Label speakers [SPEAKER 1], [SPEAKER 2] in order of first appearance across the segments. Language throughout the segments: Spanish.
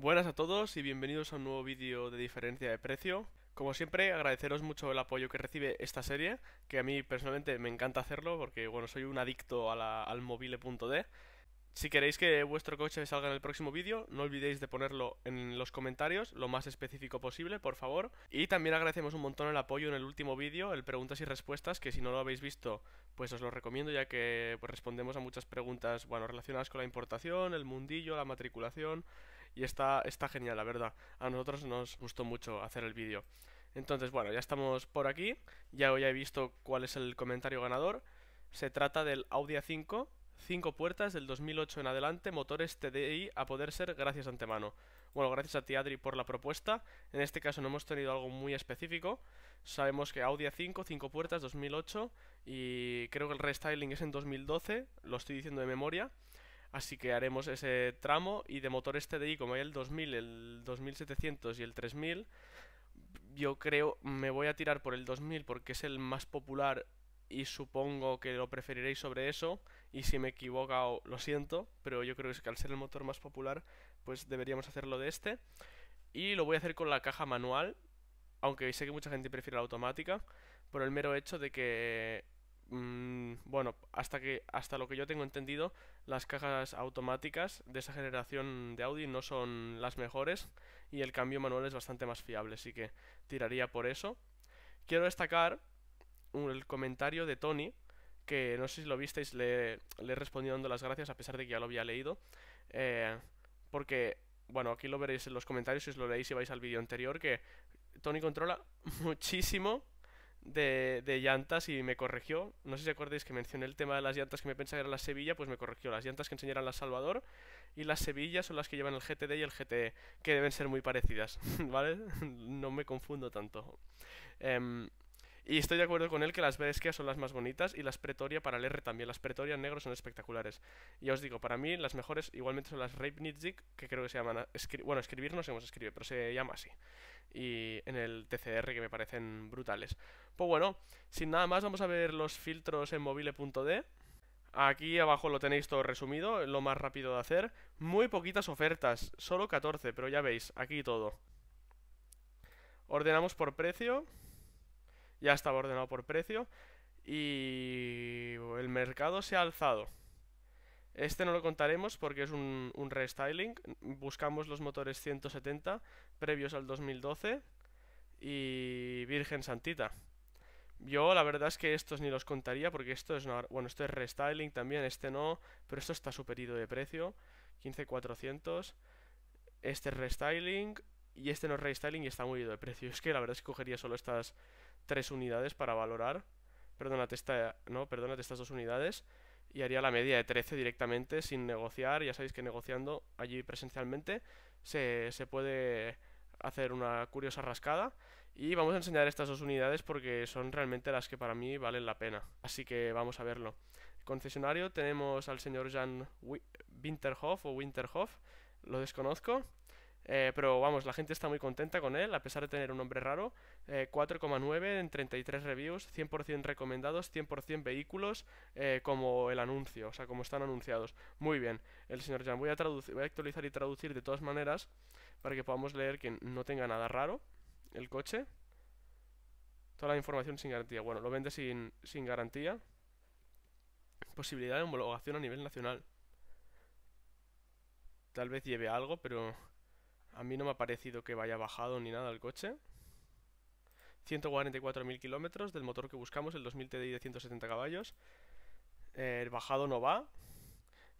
[SPEAKER 1] Buenas a todos y bienvenidos a un nuevo vídeo de diferencia de precio. Como siempre, agradeceros mucho el apoyo que recibe esta serie, que a mí personalmente me encanta hacerlo porque, bueno, soy un adicto al mobile.de Si queréis que vuestro coche salga en el próximo vídeo, no olvidéis de ponerlo en los comentarios, lo más específico posible, por favor. Y también agradecemos un montón el apoyo en el último vídeo, el preguntas y respuestas, que si no lo habéis visto, pues os lo recomiendo, ya que pues, respondemos a muchas preguntas, bueno, relacionadas con la importación, el mundillo, la matriculación, y está, está genial, la verdad. A nosotros nos gustó mucho hacer el vídeo. Entonces, bueno, ya estamos por aquí. Ya, he visto cuál es el comentario ganador. Se trata del Audi A5, 5 puertas del 2008 en adelante, motores TDI a poder ser gracias antemano. Bueno, gracias a ti Adri por la propuesta. En este caso no hemos tenido algo muy específico. Sabemos que Audi A5, 5 puertas, 2008 y creo que el restyling es en 2012, lo estoy diciendo de memoria. Así que haremos ese tramo y de motores este TDI como hay el 2000, el 2700 y el 3000, yo creo me voy a tirar por el 2000 porque es el más popular y supongo que lo preferiréis sobre eso y si me equivoco lo siento, pero yo creo que al ser el motor más popular pues deberíamos hacerlo de este y lo voy a hacer con la caja manual, aunque sé que mucha gente prefiere la automática por el mero hecho de que Mm, bueno, hasta que hasta lo que yo tengo entendido, las cajas automáticas de esa generación de Audi no son las mejores y el cambio manual es bastante más fiable, así que tiraría por eso. Quiero destacar el comentario de Tony, que no sé si lo visteis, le, he respondido dando las gracias a pesar de que ya lo había leído, eh, porque, bueno, aquí lo veréis en los comentarios si os lo leéis y vais al vídeo anterior, que Tony controla muchísimo de, llantas y me corrigió. No sé si acordáis que mencioné el tema de las llantas que me pensaba que eran las Sevilla, pues me corrigió. Las llantas que enseñaron las Salvador y las Sevilla son las que llevan el GTD y el GTE, que deben ser muy parecidas, ¿vale? no me confundo tanto. Em, y estoy de acuerdo con él que las Brescia son las más bonitas y las Pretoria para el R también. Las Pretoria en negro son espectaculares. y os digo, para mí las mejores igualmente son las Reipnitzik, que creo que se llaman... Ah, bueno, escribir no se escribe, pero se llama así. Y en el TCR que me parecen brutales. Pues bueno, sin nada más vamos a ver los filtros en mobile.de. Aquí abajo lo tenéis todo resumido, lo más rápido de hacer. Muy poquitas ofertas, solo 14, pero ya veis, aquí todo. Ordenamos por precio. Ya estaba ordenado por precio. Y el mercado se ha alzado. Este no lo contaremos porque es un, un restyling. Buscamos los motores 170 previos al 2012 y Virgen Santita. Yo la verdad es que estos ni los contaría porque esto es bueno, esto es restyling también, este no, pero esto está superido de precio, 15400. Este es restyling y este no es restyling y está muy ido de precio. Es que la verdad es que cogería solo estas tres unidades para valorar. Perdónate esta, no, perdónate estas dos unidades y haría la media de 13 directamente sin negociar. Ya sabéis que negociando allí presencialmente se, se puede hacer una curiosa rascada. Y vamos a enseñar estas dos unidades porque son realmente las que para mí valen la pena. Así que vamos a verlo. concesionario tenemos al señor Jan Winterhoff o Winterhoff, lo desconozco. Eh, pero vamos, la gente está muy contenta con él, a pesar de tener un nombre raro. 4,9 eh, en 33 reviews, 100% recomendados, 100% vehículos, eh, como el anuncio, o sea, como están anunciados. Muy bien, el señor Jan. Voy a, voy a actualizar y traducir de todas maneras para que podamos leer que no tenga nada raro el coche. Toda la información sin garantía. Bueno, lo vende sin, garantía. Posibilidad de homologación a nivel nacional. Tal vez lleve algo, pero a mí no me ha parecido que vaya bajado ni nada el coche. 144.000 kilómetros del motor que buscamos, el 2000 TDI de 170 caballos. Eh, el bajado no va.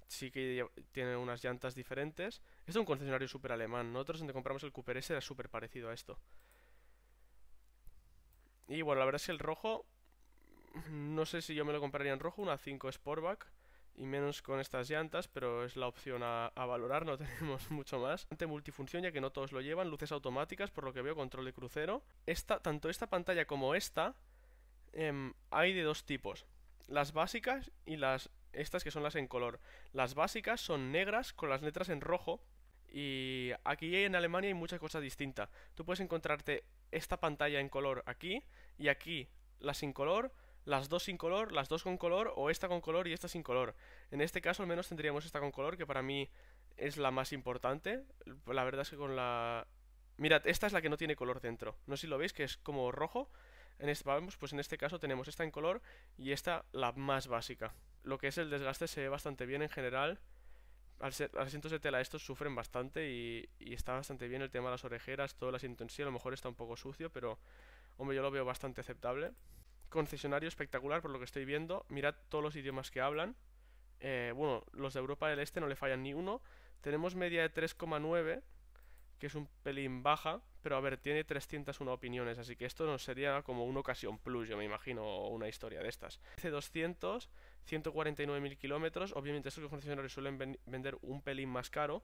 [SPEAKER 1] Sí que tiene unas llantas diferentes. es un concesionario súper alemán. Nosotros donde compramos el Cooper S era súper parecido a esto. Y bueno, la verdad es que el rojo, no sé si yo me lo compraría en rojo, una 5 Sportback y menos con estas llantas, pero es la opción a, valorar, no tenemos mucho más. Ante multifunción, ya que no todos lo llevan, luces automáticas, por lo que veo, control de crucero. Esta, tanto esta pantalla como esta, em, hay de dos tipos, las básicas y las estas que son las en color. Las básicas son negras con las letras en rojo y aquí en Alemania hay muchas cosas distintas. Tú puedes encontrarte esta pantalla en color aquí y aquí la sin color, las dos sin color, las dos con color o esta con color y esta sin color. En este caso al menos tendríamos esta con color que para mí es la más importante. La verdad es que con la... Mirad, esta es la que no tiene color dentro. No sé si lo veis, que es como rojo. En este, pues en este caso tenemos esta en color y esta la más básica. Lo que es el desgaste se ve bastante bien en general al, asientos de tela estos sufren bastante y, está bastante bien el tema de las orejeras, todo el asiento en a lo mejor está un poco sucio, pero hombre, yo lo veo bastante aceptable. Concesionario espectacular por lo que estoy viendo, mirad todos los idiomas que hablan. Eh, bueno, los de Europa del Este no le fallan ni uno. Tenemos media de 3,9, que es un pelín baja, pero a ver, tiene 301 opiniones, así que esto no sería como una ocasión plus, yo me imagino, una historia de estas. c 200 149.000 kilómetros. Obviamente esos concesionarios suelen vender un pelín más caro.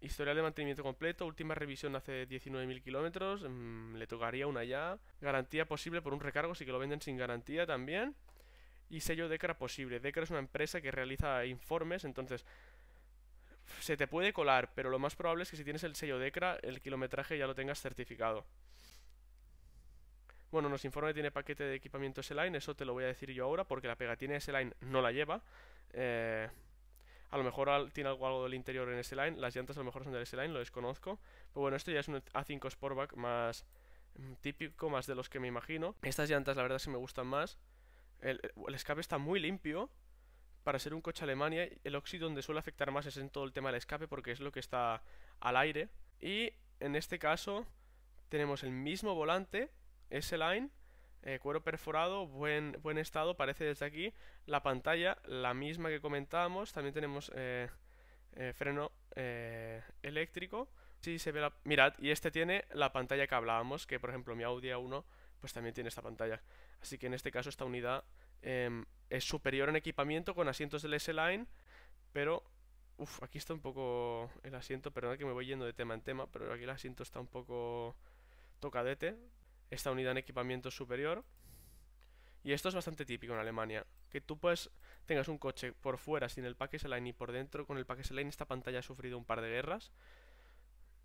[SPEAKER 1] Historial de mantenimiento completo, última revisión hace 19.000 kilómetros, mm, le tocaría una ya. Garantía posible por un recargo, sí que lo venden sin garantía también. Y sello Decra posible. Decra es una empresa que realiza informes, entonces se te puede colar, pero lo más probable es que si tienes el sello Decra, el kilometraje ya lo tengas certificado. Bueno, nos informa que tiene paquete de equipamiento S-Line, eso te lo voy a decir yo ahora, porque la pegatina S-Line no la lleva. Eh, a lo mejor tiene algo, del interior en S-Line, las llantas a lo mejor son del S-Line, lo desconozco. Pero bueno, esto ya es un A5 Sportback más mm, típico, más de los que me imagino. Estas llantas la verdad sí me gustan más. El, escape está muy limpio. Para ser un coche Alemania, el óxido donde suele afectar más es en todo el tema del escape porque es lo que está al aire. Y en este caso tenemos el mismo volante, S-Line, eh, cuero perforado, buen, buen estado, parece desde aquí. La pantalla, la misma que comentábamos, también tenemos eh, eh, freno eléctrico. Sí, se ve Mirad, y este tiene la pantalla que hablábamos, que por ejemplo mi Audi A1 pues también tiene esta pantalla. Así que en este caso esta unidad em, es superior en equipamiento con asientos del S-Line, pero... Uf, aquí está un poco el asiento, perdón que me voy yendo de tema en tema, pero aquí el asiento está un poco tocadete, esta unidad en equipamiento superior. Y esto es bastante típico en Alemania, que tú pues tengas un coche por fuera sin el s line y por dentro con el s line, esta pantalla ha sufrido un par de guerras.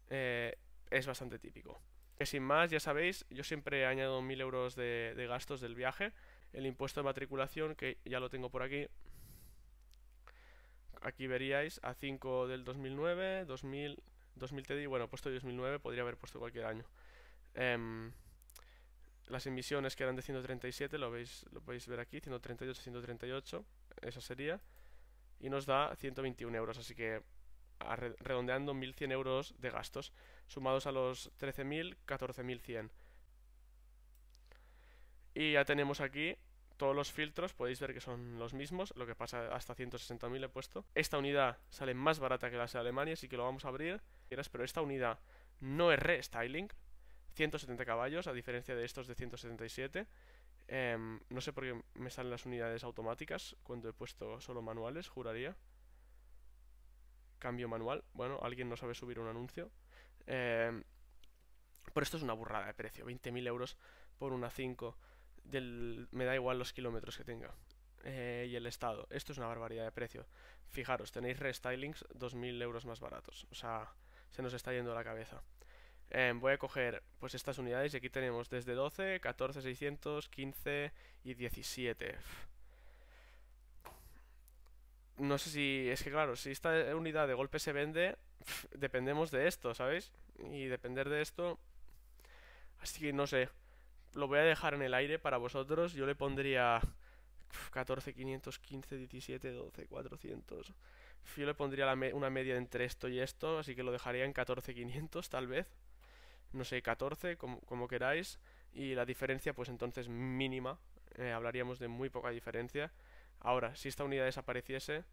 [SPEAKER 1] Eh, es bastante típico. Que sin más, ya sabéis, yo siempre añado 1000 euros de, gastos del viaje, el impuesto de matriculación, que ya lo tengo por aquí, aquí veríais a 5 del 2009, 2000, 2000 te bueno, puesto 2009, podría haber puesto cualquier año. Em, las emisiones que eran de 137, lo veis, lo podéis ver aquí, 138, 138, esa sería, y nos da 121 euros, así que redondeando 1.100 euros de gastos, sumados a los 13.000, 14.100. Y ya tenemos aquí todos los filtros, podéis ver que son los mismos, lo que pasa hasta 160.000 he puesto. Esta unidad sale más barata que las de Alemania, así que lo vamos a abrir, pero esta unidad no es restyling, 170 caballos, a diferencia de estos de 177. Em, no sé por qué me salen las unidades automáticas cuando he puesto solo manuales, juraría. Cambio manual. Bueno, alguien no sabe subir un anuncio. Em, pero esto es una burrada de precio. 20.000 euros por una 5. me da igual los kilómetros que tenga. Eh, y el estado. Esto es una barbaridad de precio. Fijaros, tenéis restylings 2.000 euros más baratos. O sea, se nos está yendo la cabeza. Eh, voy a coger pues estas unidades y aquí tenemos desde 12, 14, 600, 15 y 17. No sé si... Es que claro, si esta unidad de golpe se vende, dependemos de esto, ¿sabéis? Y depender de esto... Así que no sé. Lo voy a dejar en el aire para vosotros. Yo le pondría... 14, 500, 15, 17, 12, 400. Yo le pondría una media entre esto y esto, así que lo dejaría en 14, 500 tal vez no sé, 14, como, queráis, y la diferencia pues entonces mínima, eh, hablaríamos de muy poca diferencia. Ahora, si esta unidad desapareciese,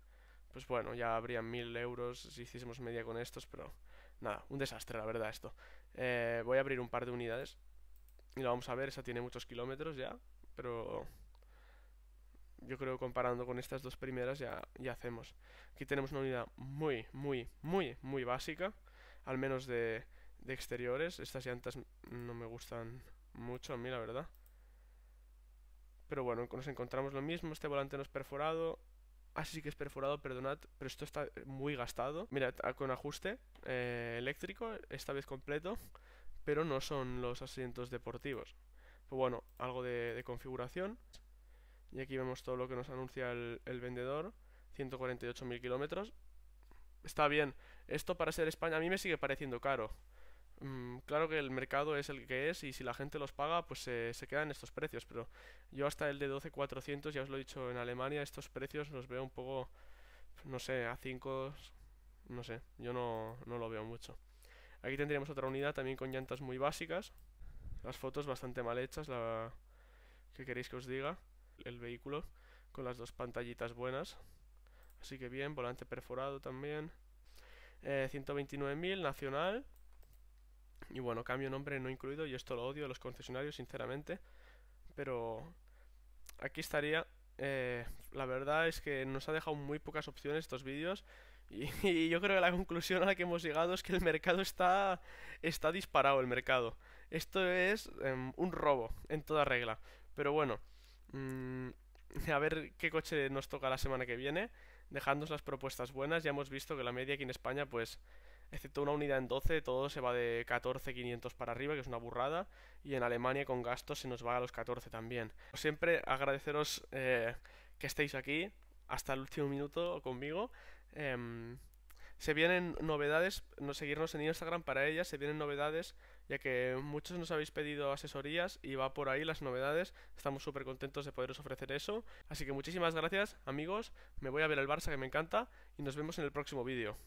[SPEAKER 1] pues bueno, ya habrían 1000 euros si hiciésemos media con estos, pero nada, un desastre la verdad esto. Eh, voy a abrir un par de unidades y lo vamos a ver, esa tiene muchos kilómetros ya, pero yo creo que comparando con estas dos primeras ya, ya hacemos. Aquí tenemos una unidad muy, muy, muy, muy básica, al menos de de exteriores. Estas llantas no me gustan mucho a mí, la verdad. Pero bueno, nos encontramos lo mismo. Este volante no es perforado. Así ah, sí que es perforado, perdonad, pero esto está muy gastado. Mira, ah, con ajuste eh, eléctrico, esta vez completo, pero no son los asientos deportivos. Pues bueno, algo de, configuración. Y aquí vemos todo lo que nos anuncia el, el vendedor. 148.000 kilómetros. Está bien. Esto para ser España a mí me sigue pareciendo caro. Mm, claro que el mercado es el que es y si la gente los paga, pues se, quedan estos precios. Pero yo hasta el de 12.400, ya os lo he dicho, en Alemania estos precios los veo un poco, no sé, a 5, no sé, yo no, no lo veo mucho. Aquí tendríamos otra unidad también con llantas muy básicas. Las fotos bastante mal hechas, la que queréis que os diga. El vehículo con las dos pantallitas buenas. Así que bien, volante perforado también. 129.000, eh, nacional, y bueno, cambio nombre no incluido y esto lo odio los concesionarios, sinceramente. Pero aquí estaría. Eh, la verdad es que nos ha dejado muy pocas opciones estos vídeos. Y, yo creo que la conclusión a la que hemos llegado es que el mercado está, está disparado, el mercado. Esto es em, un robo, en toda regla. Pero bueno, mm, a ver qué coche nos toca la semana que viene. dejándonos las propuestas buenas. Ya hemos visto que la media aquí en España, pues excepto una unidad en 12, todo se va de 14.500 para arriba, que es una burrada, y en Alemania con gastos se nos va a los 14 también. Siempre agradeceros eh, que estéis aquí hasta el último minuto conmigo. Em, se vienen novedades, no, seguirnos en Instagram para ellas, se vienen novedades, ya que muchos nos habéis pedido asesorías y va por ahí las novedades. Estamos súper contentos de poderos ofrecer eso. Así que muchísimas gracias, amigos. Me voy a ver el Barça que me encanta y nos vemos en el próximo vídeo.